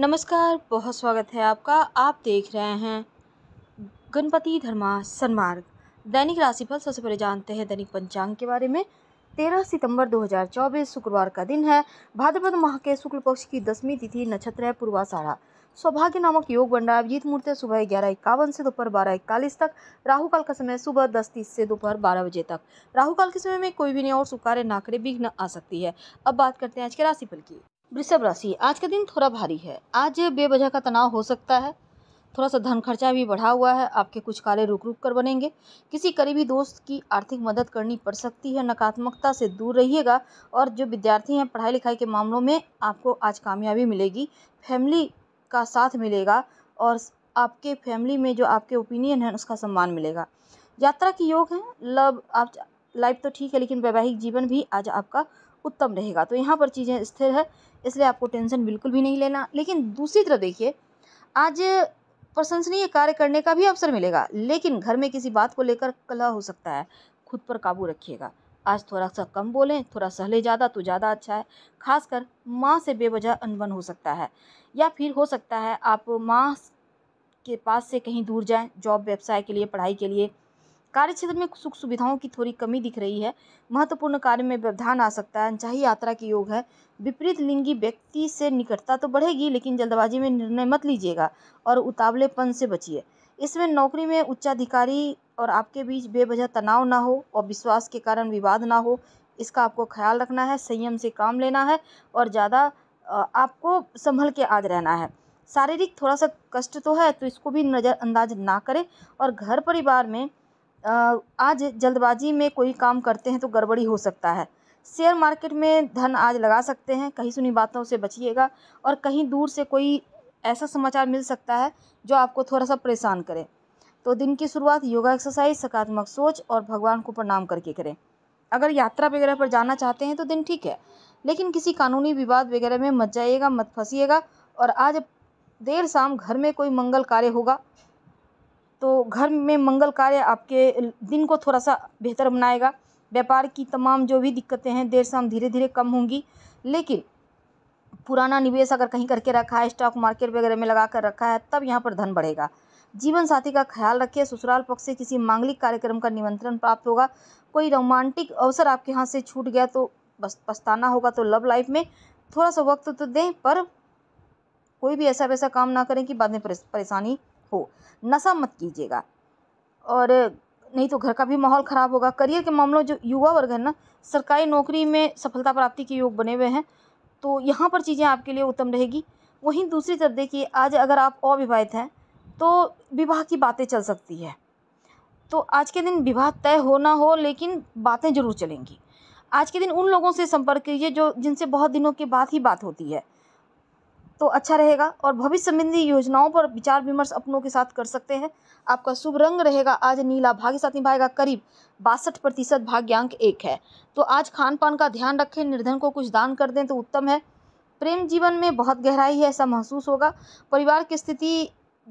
नमस्कार बहुत स्वागत है आपका आप देख रहे हैं गणपति धर्मा सन्मार्ग दैनिक राशिफल सबसे पहले जानते हैं दैनिक पंचांग के बारे में तेरह सितंबर 2024 शुक्रवार का दिन है भाद्रपद माह के शुक्ल पक्ष की दसवीं तिथि नक्षत्र है पूर्वाषाढ़ा सौभाग्य नामक योग बन रहा है अभिजीत मुहूर्त सुबह ग्यारह इक्यावन से दोपहर बारह इकतालीस तक राहु काल का समय सुबह दस तीस से दोपहर बारह बजे तक राहु काल के समय में कोई भी नहीं और शुभ नाकरे ना विघ्न आ सकती है अब बात करते हैं आज के राशिफल की वृषभ राशि आज का दिन थोड़ा भारी है आज बेवजह का तनाव हो सकता है थोड़ा सा धन खर्चा भी बढ़ा हुआ है आपके कुछ कार्य रुक रुक कर बनेंगे किसी करीबी दोस्त की आर्थिक मदद करनी पड़ सकती है नकारात्मकता से दूर रहिएगा और जो विद्यार्थी हैं पढ़ाई लिखाई के मामलों में आपको आज कामयाबी मिलेगी फैमिली का साथ मिलेगा और आपके फैमिली में जो आपके ओपिनियन है उसका सम्मान मिलेगा यात्रा के योग हैं लव आप लाइफ तो ठीक है लेकिन वैवाहिक जीवन भी आज आपका उत्तम रहेगा तो यहाँ पर चीज़ें स्थिर है इसलिए आपको टेंशन बिल्कुल भी नहीं लेना लेकिन दूसरी तरफ देखिए आज प्रशंसनीय कार्य करने का भी अवसर मिलेगा लेकिन घर में किसी बात को लेकर कलह हो सकता है खुद पर काबू रखिएगा आज थोड़ा सा कम बोलें थोड़ा सहले ज़्यादा तो ज़्यादा अच्छा है खासकर माँ से बेवजह अनबन हो सकता है या फिर हो सकता है आप माँ के पास से कहीं दूर जाएं जॉब व्यवसाय के लिए पढ़ाई के लिए कार्य क्षेत्र में सुख सुविधाओं की थोड़ी कमी दिख रही है महत्वपूर्ण कार्य में व्यवधान आ सकता है अनचाही यात्रा के योग है विपरीत लिंगी व्यक्ति से निकटता तो बढ़ेगी लेकिन जल्दबाजी में निर्णय मत लीजिएगा और उतावलेपन से बचिए इसमें नौकरी में उच्चाधिकारी और आपके बीच बेवजह तनाव ना हो और विश्वास के कारण विवाद ना हो इसका आपको ख्याल रखना है संयम से काम लेना है और ज़्यादा आपको संभल के आज रहना है शारीरिक थोड़ा सा कष्ट तो है तो इसको भी नज़रअंदाज ना करें और घर परिवार में आज जल्दबाजी में कोई काम करते हैं तो गड़बड़ी हो सकता है शेयर मार्केट में धन आज लगा सकते हैं कहीं सुनी बातों से बचिएगा और कहीं दूर से कोई ऐसा समाचार मिल सकता है जो आपको थोड़ा सा परेशान करे तो दिन की शुरुआत योगा एक्सरसाइज सकारात्मक सोच और भगवान को प्रणाम करके करें अगर यात्रा वगैरह पर जाना चाहते हैं तो दिन ठीक है लेकिन किसी कानूनी विवाद वगैरह में मत जाइएगा मत फंसीएगा और आज देर शाम घर में कोई मंगल कार्य होगा तो घर में मंगल कार्य आपके दिन को थोड़ा सा बेहतर बनाएगा व्यापार की तमाम जो भी दिक्कतें हैं देर शाम धीरे धीरे कम होंगी लेकिन पुराना निवेश अगर कहीं करके रखा है स्टॉक मार्केट वगैरह में लगा कर रखा है तब यहाँ पर धन बढ़ेगा जीवन साथी का ख्याल रखिए ससुराल पक्ष से किसी मांगलिक कार्यक्रम का निमंत्रण प्राप्त होगा कोई रोमांटिक अवसर आपके हाथ से छूट गया तो बस पछताना होगा तो लव लाइफ में थोड़ा सा वक्त तो दें पर कोई भी ऐसा वैसा काम ना करें कि बाद में परेशानी हो नशा मत कीजिएगा और नहीं तो घर का भी माहौल ख़राब होगा करियर के मामलों जो युवा वर्ग है ना सरकारी नौकरी में सफलता प्राप्ति के योग बने हुए हैं तो यहाँ पर चीज़ें आपके लिए उत्तम रहेगी वहीं दूसरी तरफ देखिए आज अगर आप अविवाहित हैं तो विवाह की बातें चल सकती है तो आज के दिन विवाह तय हो ना हो लेकिन बातें ज़रूर चलेंगी आज के दिन उन लोगों से संपर्क कीजिए जो जिनसे बहुत दिनों के बाद ही बात होती है तो अच्छा रहेगा और भविष्य संबंधी योजनाओं पर विचार विमर्श अपनों के साथ कर सकते हैं आपका शुभ रंग रहेगा आज नीला भाग्य साथ निभाएगा करीब बासठ प्रतिशत भाग्यांक एक है तो आज खान पान का ध्यान रखें निर्धन को कुछ दान कर दें तो उत्तम है प्रेम जीवन में बहुत गहराई है ऐसा महसूस होगा परिवार की स्थिति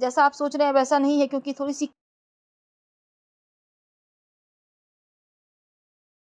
जैसा आप सोच रहे हैं वैसा नहीं है क्योंकि थोड़ी सी